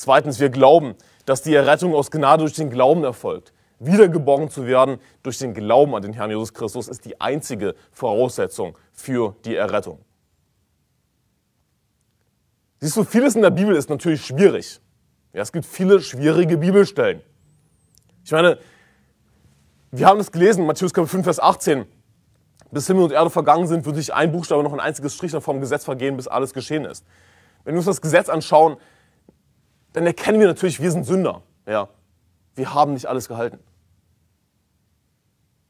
Zweitens, wir glauben, dass die Errettung aus Gnade durch den Glauben erfolgt. Wiedergeboren zu werden durch den Glauben an den Herrn Jesus Christus ist die einzige Voraussetzung für die Errettung. Siehst du, vieles in der Bibel ist natürlich schwierig. Ja, es gibt viele schwierige Bibelstellen. Ich meine, wir haben es gelesen, Matthäus Kapitel 5, Vers 18. Bis Himmel und Erde vergangen sind, wird sich ein Buchstabe noch ein einziges Strich nach vom Gesetz vergehen, bis alles geschehen ist. Wenn wir uns das Gesetz anschauen, dann erkennen wir natürlich, wir sind Sünder. Ja, wir haben nicht alles gehalten.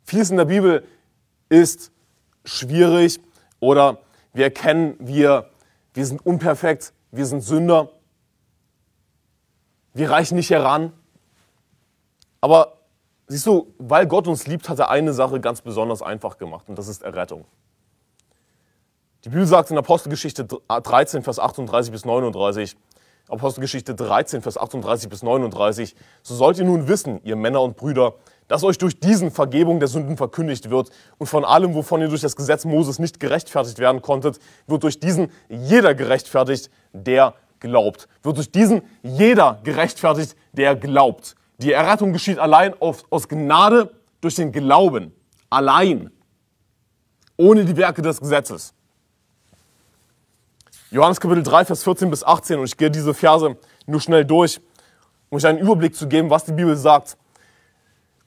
Vieles in der Bibel ist schwierig oder wir erkennen, wir, wir sind unperfekt, wir sind Sünder, wir reichen nicht heran. Aber siehst du, weil Gott uns liebt, hat er eine Sache ganz besonders einfach gemacht und das ist Errettung. Die Bibel sagt in Apostelgeschichte 13, Vers 38 bis 39, Apostelgeschichte 13, Vers 38 bis 39. So sollt ihr nun wissen, ihr Männer und Brüder, dass euch durch diesen Vergebung der Sünden verkündigt wird und von allem, wovon ihr durch das Gesetz Moses nicht gerechtfertigt werden konntet, wird durch diesen jeder gerechtfertigt, der glaubt. Wird durch diesen jeder gerechtfertigt, der glaubt. Die Errettung geschieht allein auf, aus Gnade durch den Glauben. Allein. Ohne die Werke des Gesetzes. Johannes Kapitel 3, Vers 14 bis 18. Und ich gehe diese Verse nur schnell durch, um euch einen Überblick zu geben, was die Bibel sagt.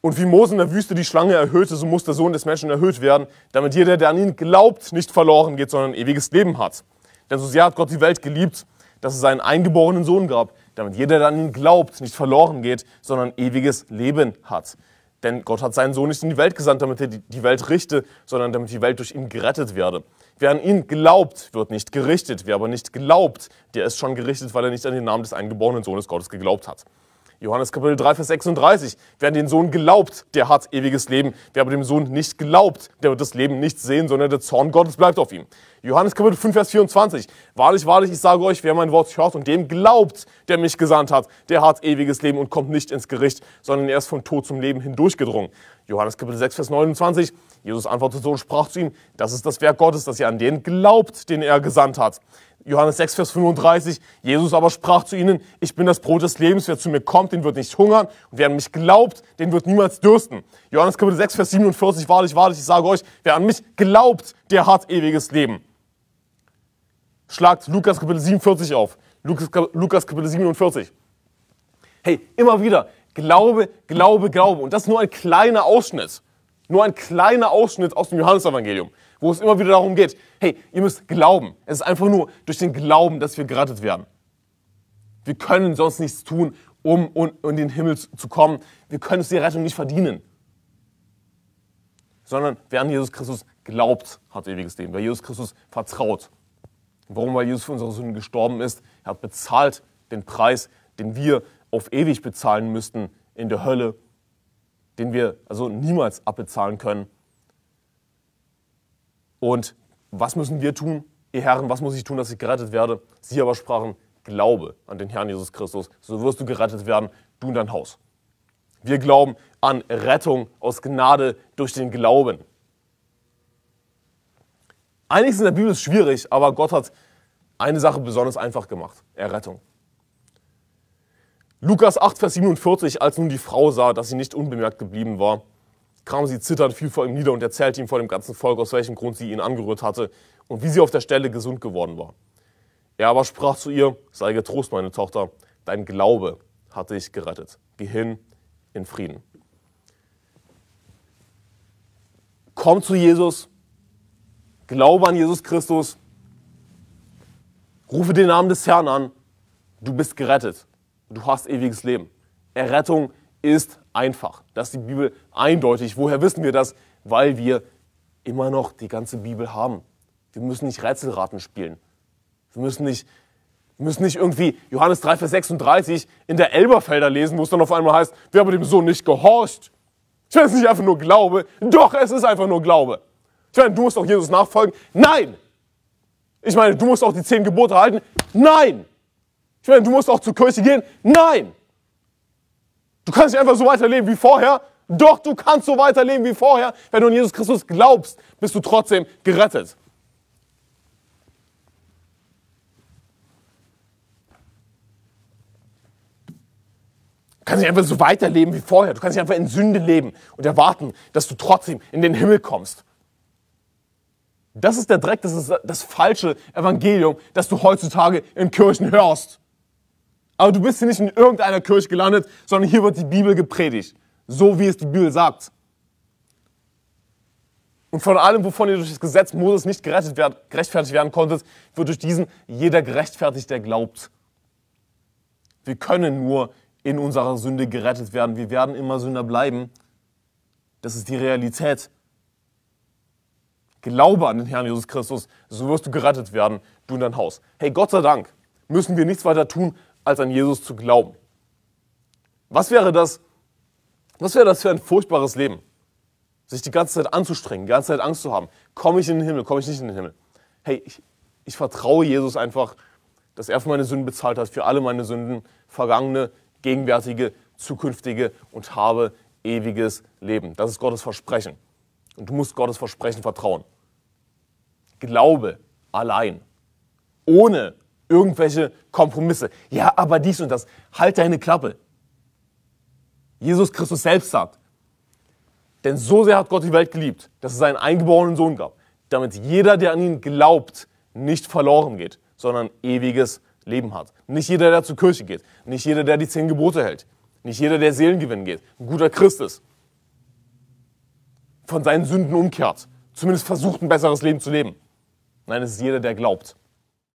Und wie Mose in der Wüste die Schlange erhöhte, so muss der Sohn des Menschen erhöht werden, damit jeder, der an ihn glaubt, nicht verloren geht, sondern ewiges Leben hat. Denn so sehr hat Gott die Welt geliebt, dass es seinen eingeborenen Sohn gab, damit jeder, der an ihn glaubt, nicht verloren geht, sondern ewiges Leben hat. Denn Gott hat seinen Sohn nicht in die Welt gesandt, damit er die Welt richte, sondern damit die Welt durch ihn gerettet werde. Wer an ihn glaubt, wird nicht gerichtet. Wer aber nicht glaubt, der ist schon gerichtet, weil er nicht an den Namen des eingeborenen Sohnes Gottes geglaubt hat. Johannes Kapitel 3, Vers 36. Wer an den Sohn glaubt, der hat ewiges Leben. Wer aber dem Sohn nicht glaubt, der wird das Leben nicht sehen, sondern der Zorn Gottes bleibt auf ihm. Johannes Kapitel 5, Vers 24. Wahrlich, wahrlich, ich sage euch, wer mein Wort hört und dem glaubt, der mich gesandt hat, der hat ewiges Leben und kommt nicht ins Gericht, sondern er ist vom Tod zum Leben hindurchgedrungen. Johannes Kapitel 6, Vers 29. Jesus antwortete so und sprach zu ihm, das ist das Werk Gottes, dass ihr an den glaubt, den er gesandt hat. Johannes 6, Vers 35. Jesus aber sprach zu ihnen, ich bin das Brot des Lebens, wer zu mir kommt, den wird nicht hungern. Und wer an mich glaubt, den wird niemals dürsten. Johannes Kapitel 6, Vers 47. Wahrlich, wahrlich, ich sage euch, wer an mich glaubt, der hat ewiges Leben. Schlagt Lukas Kapitel 47 auf. Lukas, Lukas Kapitel 47. Hey, immer wieder. Glaube, Glaube, Glaube. Und das ist nur ein kleiner Ausschnitt nur ein kleiner Ausschnitt aus dem Johannesevangelium, wo es immer wieder darum geht, hey, ihr müsst glauben. Es ist einfach nur durch den Glauben, dass wir gerettet werden. Wir können sonst nichts tun, um in den Himmel zu kommen. Wir können es die Rettung nicht verdienen. Sondern wer an Jesus Christus glaubt, hat ewiges Leben. Wer Jesus Christus vertraut. Warum? Weil Jesus für unsere Sünden gestorben ist. Er hat bezahlt den Preis, den wir auf ewig bezahlen müssten in der Hölle den wir also niemals abbezahlen können. Und was müssen wir tun? Ihr Herren, was muss ich tun, dass ich gerettet werde? Sie aber sprachen, Glaube an den Herrn Jesus Christus, so wirst du gerettet werden, du und dein Haus. Wir glauben an Rettung aus Gnade durch den Glauben. Einiges in der Bibel ist schwierig, aber Gott hat eine Sache besonders einfach gemacht, Errettung. Lukas 8, Vers 47, als nun die Frau sah, dass sie nicht unbemerkt geblieben war, kam sie zitternd viel vor ihm nieder und erzählte ihm vor dem ganzen Volk, aus welchem Grund sie ihn angerührt hatte und wie sie auf der Stelle gesund geworden war. Er aber sprach zu ihr, sei getrost, meine Tochter, dein Glaube hat dich gerettet. Geh hin in Frieden. Komm zu Jesus, glaube an Jesus Christus, rufe den Namen des Herrn an, du bist gerettet du hast ewiges Leben. Errettung ist einfach. Das ist die Bibel eindeutig. Woher wissen wir das? Weil wir immer noch die ganze Bibel haben. Wir müssen nicht Rätselraten spielen. Wir müssen nicht, wir müssen nicht irgendwie Johannes 3, Vers 36 in der Elberfelder lesen, wo es dann auf einmal heißt, wer aber dem Sohn nicht gehorcht. Ich meine, es ist nicht einfach nur Glaube. Doch, es ist einfach nur Glaube. Ich meine, du musst auch Jesus nachfolgen. Nein! Ich meine, du musst auch die zehn Gebote halten. Nein! Ich meine, du musst auch zur Kirche gehen. Nein! Du kannst nicht einfach so weiterleben wie vorher. Doch, du kannst so weiterleben wie vorher. Wenn du an Jesus Christus glaubst, bist du trotzdem gerettet. Du kannst nicht einfach so weiterleben wie vorher. Du kannst nicht einfach in Sünde leben und erwarten, dass du trotzdem in den Himmel kommst. Das ist der Dreck, das ist das falsche Evangelium, das du heutzutage in Kirchen hörst. Aber du bist hier nicht in irgendeiner Kirche gelandet, sondern hier wird die Bibel gepredigt. So wie es die Bibel sagt. Und von allem, wovon ihr durch das Gesetz Moses nicht gerechtfertigt werden konntet, wird durch diesen jeder gerechtfertigt, der glaubt. Wir können nur in unserer Sünde gerettet werden. Wir werden immer Sünder bleiben. Das ist die Realität. Glaube an den Herrn Jesus Christus, so wirst du gerettet werden, du und dein Haus. Hey, Gott sei Dank müssen wir nichts weiter tun, als an Jesus zu glauben. Was wäre das, was wäre das für ein furchtbares Leben? Sich die ganze Zeit anzustrengen, die ganze Zeit Angst zu haben. Komme ich in den Himmel, komme ich nicht in den Himmel? Hey, ich, ich vertraue Jesus einfach, dass er für meine Sünden bezahlt hat, für alle meine Sünden, vergangene, gegenwärtige, zukünftige und habe ewiges Leben. Das ist Gottes Versprechen. Und du musst Gottes Versprechen vertrauen. Glaube allein, ohne irgendwelche Kompromisse. Ja, aber dies und das. Halt deine Klappe. Jesus Christus selbst sagt, denn so sehr hat Gott die Welt geliebt, dass es seinen eingeborenen Sohn gab, damit jeder, der an ihn glaubt, nicht verloren geht, sondern ewiges Leben hat. Nicht jeder, der zur Kirche geht, nicht jeder, der die zehn Gebote hält, nicht jeder, der Seelengewinn geht, ein guter Christ ist, von seinen Sünden umkehrt, zumindest versucht, ein besseres Leben zu leben. Nein, es ist jeder, der glaubt.